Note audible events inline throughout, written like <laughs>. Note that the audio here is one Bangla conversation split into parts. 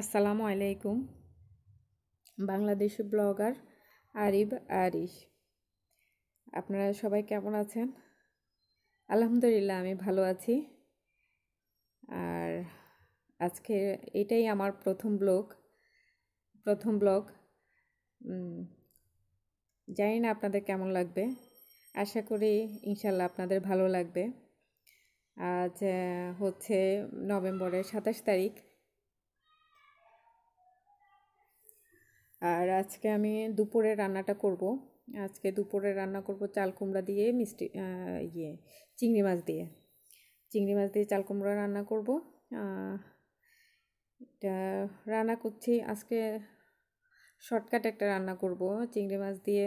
আসসালামু আলাইকুম বাংলাদেশি ব্লগার আরিব আরিফ আপনারা সবাই কেমন আছেন আলহামদুলিল্লাহ আমি ভালো আছি আর আজকে এটাই আমার প্রথম ব্লগ প্রথম ব্লগ জানি না আপনাদের কেমন লাগবে আশা করি ইনশাল্লাহ আপনাদের ভালো লাগবে আজ হচ্ছে নভেম্বরের সাতাশ তারিখ আর আজকে আমি দুপুরে রান্নাটা করব আজকে দুপুরে রান্না করব চাল কুমড়া দিয়ে মিষ্টি ইয়ে চিংড়ি মাছ দিয়ে চিংড়ি মাছ দিয়ে চাল কুমড়া রান্না করব এটা রান্না করছি আজকে শর্টকাট একটা রান্না করব চিংড়ি মাছ দিয়ে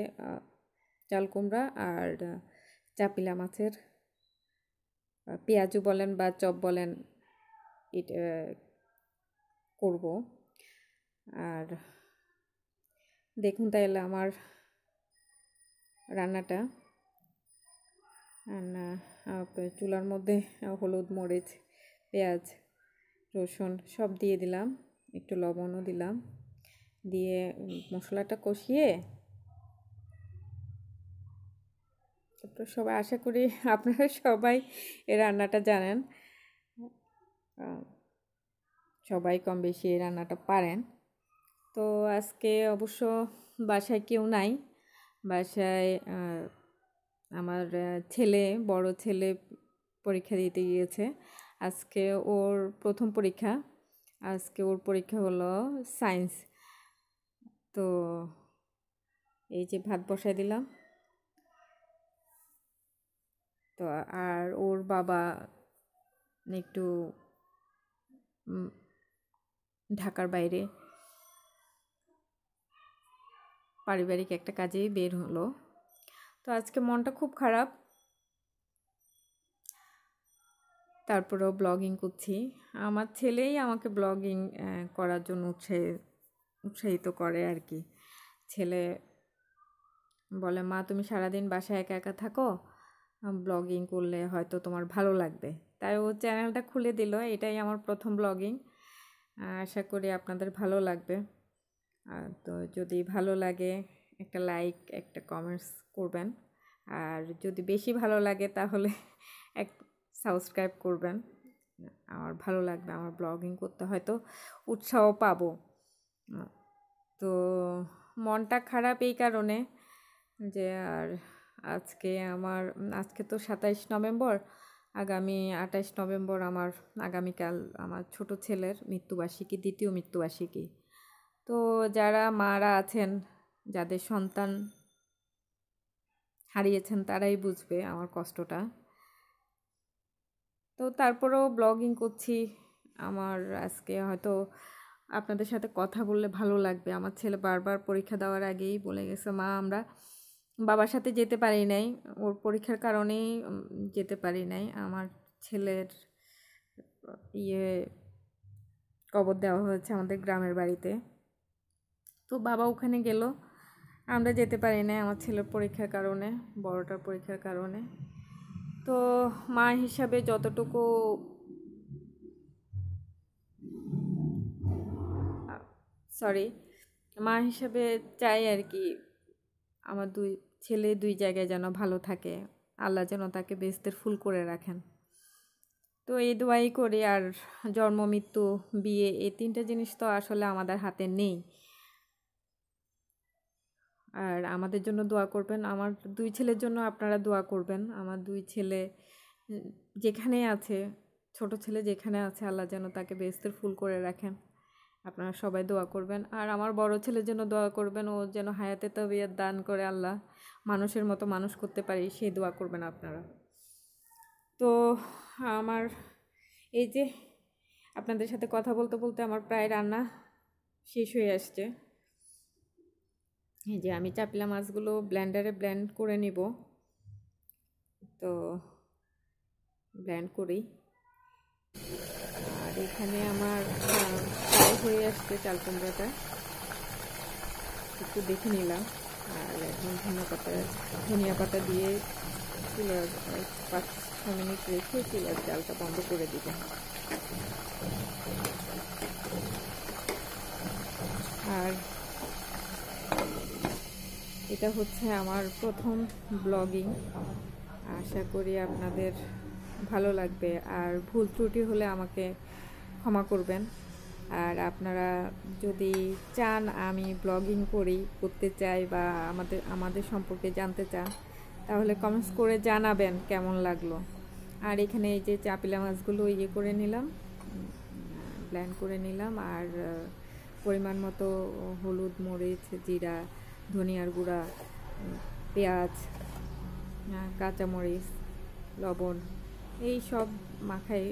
চাল কুমড়া আর চাপিলা মাছের পেঁয়াজু বলেন বা চপ বলেন এটা করব আর দেখুন তাহলে আমার রান্নাটা রান্না চুলার মধ্যে হলুদ মরিচ পেঁয়াজ রসুন সব দিয়ে দিলাম একটু লবণও দিলাম দিয়ে মশলাটা কষিয়ে তারপর সবাই আশা করি আপনারা সবাই এ রান্নাটা জানেন সবাই কম বেশি এই রান্নাটা পারেন তো আজকে অবশ্য বাসায় কেউ নাই বাসায় আমার ছেলে বড় ছেলে পরীক্ষা দিতে গিয়েছে আজকে ওর প্রথম পরীক্ষা আজকে ওর পরীক্ষা হলো সায়েন্স তো এই যে ভাত বসায় দিলাম তো আর ওর বাবা একটু ঢাকার বাইরে পারিবারিক একটা কাজেই বের হলো তো আজকে মনটা খুব খারাপ তারপরেও ব্লগিং করছি আমার ছেলেই আমাকে ব্লগিং করার জন্য উৎসাহ উৎসাহিত করে আর কি ছেলে বলে মা তুমি সারাদিন বাসায় একা একা থাকো ব্লগিং করলে হয়তো তোমার ভালো লাগবে তাই ও চ্যানেলটা খুলে দিল এটাই আমার প্রথম ব্লগিং আশা করি আপনাদের ভালো লাগবে তো যদি ভালো লাগে একটা লাইক একটা কমেন্টস করবেন আর যদি বেশি ভালো লাগে তাহলে <laughs> এক সাবস্ক্রাইব করবেন আমার ভালো লাগবে আমার ব্লগিং করতে হয়তো উৎসাহ পাব তো মনটা খারাপ এই কারণে যে আর আজকে আমার আজকে তো সাতাইশ নভেম্বর আগামী আঠাশ নভেম্বর আমার আগামীকাল আমার ছোট ছেলের মৃত্যুবার্ষিকী দ্বিতীয় মৃত্যুবার্ষিকী তো যারা মারা আছেন যাদের সন্তান হারিয়েছেন তারাই বুঝবে আমার কষ্টটা তো তারপরেও ব্লগিং করছি আমার আজকে হয়তো আপনাদের সাথে কথা বললে ভালো লাগবে আমার ছেলে বারবার পরীক্ষা দেওয়ার আগেই বলে গেছে মা আমরা বাবার সাথে যেতে পারি নাই ওর পরীক্ষার কারণেই যেতে পারি নাই আমার ছেলের ইয়ে কবর দেওয়া হয়েছে আমাদের গ্রামের বাড়িতে তো বাবা ওখানে গেল আমরা যেতে পারি না আমার ছেলের পরীক্ষার কারণে বড়টার পরীক্ষার কারণে তো মা হিসাবে যতটুকু সরি মা হিসাবে চাই আর কি আমার দুই ছেলে দুই জায়গায় যেন ভালো থাকে আল্লাহ যেন তাকে বেস্তের ফুল করে রাখেন তো এই দোয়াই করি আর জন্ম মৃত্যু বিয়ে এই তিনটা জিনিস তো আসলে আমাদের হাতে নেই আর আমাদের জন্য দোয়া করবেন আমার দুই ছেলের জন্য আপনারা দোয়া করবেন আমার দুই ছেলে যেখানে আছে ছোট ছেলে যেখানে আছে আল্লাহ যেন তাকে বেস্তের ফুল করে রাখেন আপনারা সবাই দোয়া করবেন আর আমার বড় ছেলের জন্য দোয়া করবেন ও যেন হায়াতে তবিয়াত দান করে আল্লাহ মানুষের মতো মানুষ করতে পারি সেই দোয়া করবেন আপনারা তো আমার এই যে আপনাদের সাথে কথা বলতে বলতে আমার প্রায় রান্না শেষ হয়ে আসছে এই যে আমি চাপলা মাছগুলো ব্ল্যান্ডারে ব্ল্যান্ড করে নিব তো ব্ল্যান্ড করি আর এখানে আমার ফ্রাই হয়ে আসছে চাল কুমড়াটা একটু দেখে নিলাম আর এখন ধনিয়া পাতা ধনিয়া পাতা দিয়ে চুলার পাঁচ ছ মিনিট রেখে চুলার চালটা বন্ধ করে দিব আর এটা হচ্ছে আমার প্রথম ব্লগিং আশা করি আপনাদের ভালো লাগবে আর ভুল ত্রুটি হলে আমাকে ক্ষমা করবেন আর আপনারা যদি চান আমি ব্লগিং করি করতে চাই বা আমাদের আমাদের সম্পর্কে জানতে চান তাহলে কমেন্টস করে জানাবেন কেমন লাগলো আর এখানে এই যে চাপিলা মাছগুলো ইয়ে করে নিলাম প্ল্যান করে নিলাম আর পরিমাণ মতো হলুদ মরিচ জিরা ধনিয়ার গুঁড়া পেঁয়াজ কাঁচামরিচ লবণ এই সব মাখায়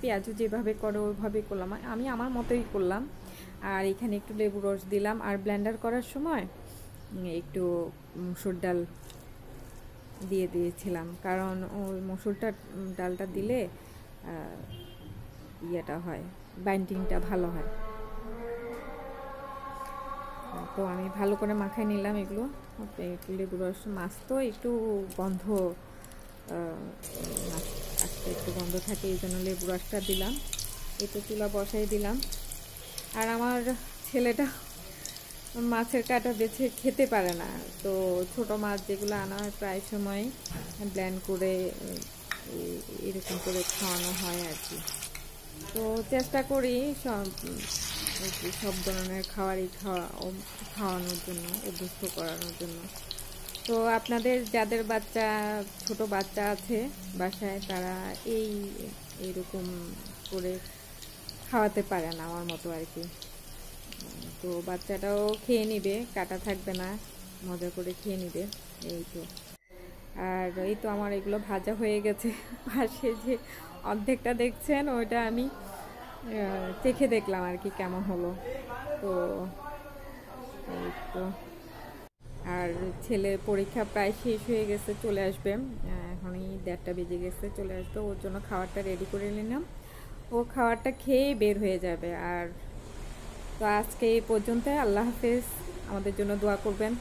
পেঁয়াজও যেভাবে করো ওইভাবে করলাম আমি আমার মতোই করলাম আর এখানে একটু লেবু রস দিলাম আর ব্ল্যান্ডার করার সময় একটু মুসুর ডাল দিয়ে দিয়েছিলাম কারণ ওই মুসুরটা ডালটা দিলে ইয়েটা হয় বাইন্ডিংটা ভালো হয় তো আমি ভালো করে মাখায় নিলাম এগুলো একটু লেবু রস মাছ তো একটু গন্ধ আসতে একটু গন্ধ থাকে এই জন্য লেবু রসটা দিলাম একটু চুলা বসাই দিলাম আর আমার ছেলেটা মাছের কাটা বেছে খেতে পারে না তো ছোট মাছ যেগুলো আনা হয় প্রায় সময় ব্ল্যান্ড করে এরকম করে খাওয়ানো হয় আর কি তো চেষ্টা করি সব সব ধরনের খাবারই খাওয়া খাওয়ানোর জন্য অভ্যস্ত করানোর জন্য তো আপনাদের যাদের বাচ্চা ছোট বাচ্চা আছে বাসায় তারা এই এরকম করে খাওয়াতে পারেন আমার মতো আর কি তো বাচ্চাটাও খেয়ে নিবে কাটা থাকবে না মজা করে খেয়ে নিবে এই তো আর এই তো আমার এগুলো ভাজা হয়ে গেছে <laughs> পাশে যে অর্ধেকটা দেখছেন ওইটা আমি চেখে দেখলাম আর কি কেমন হলো তো তো আর ছেলে পরীক্ষা প্রায় শেষ হয়ে গেছে চলে আসবে এখনই দেড়টা বেজে গেছে চলে আসবে ওর জন্য খাবারটা রেডি করে নিলাম ও খাবারটা খেয়েই বের হয়ে যাবে আর তো আজকে এই পর্যন্ত আল্লাহ হাফেজ আমাদের জন্য দোয়া করবেন